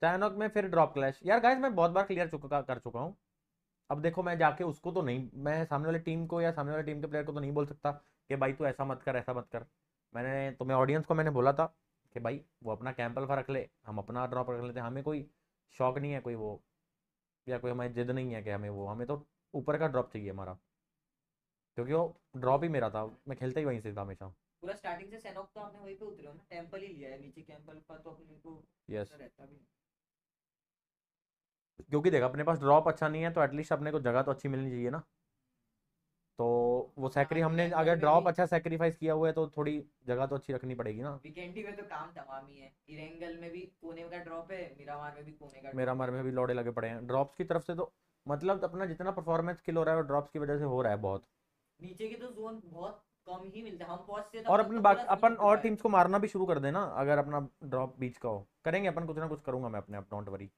चाइनॉक में फिर drop clash यार गाइज मैं बहुत बार क्लियर चुका कर चुका हूँ अब देखो मैं जाके उसको तो नहीं मैं सामने वाली टीम को या सामने वाली टीम के प्लेयर को तो नहीं बोल सकता कि भाई तू ऐसा मत कर ऐसा मत कर मैंने तुम्हें ऑडियंस को मैंने बोला था कि भाई वो अपना कैंप अल्फा रख ले हम अपना ड्रॉप रख लेते हमें कोई शौक नहीं है कोई वो या कोई हमारी जिद नहीं है कि हमें वो हमें तो ऊपर का ड्रॉप चाहिए हमारा क्योंकि वो ड्रॉप ही मेरा था मैं खेलता ही वहीं से था हमेशा पूरा स्टार्टिंग से सेनोक तो आपने वहीं पे उतरे हो ना टेंपल ही लिया है नीचे कैंपल पर तो अपने को यस क्योंकि देखा अपने पास ड्रॉप अच्छा नहीं है तो एटलीस्ट अपने को जगह तो अच्छी मिलनी चाहिए ना तो वो सैक्री हाँ, हमने अगर ड्रॉप अच्छा सैक्रीफाइस किया हुआ है तो थोड़ी जगह तो अच्छी रखनी पड़ेगी ना वीकेंडी में तो काम तमाम ही है इरेंगल में भी कोने का ड्रॉप है मिरामार में भी कोने का मिरामार में भी लौड़े लगे पड़े हैं ड्रॉप्स की तरफ से तो मतलब अपना जितना परफॉर्मेंस किल हो रहा है वो ड्रॉप्स की वजह से हो रहा है बहुत नीचे की तो जोन बहुत कम ही मिलता है हम पहुंचते तो और अपने तो अपन और टीम्स को मारना भी शुरू कर देना अगर अपना ड्रॉप बीच का हो करेंगे अपन कुछ ना कुछ करूंगा मैं अपने आप डोंट वरी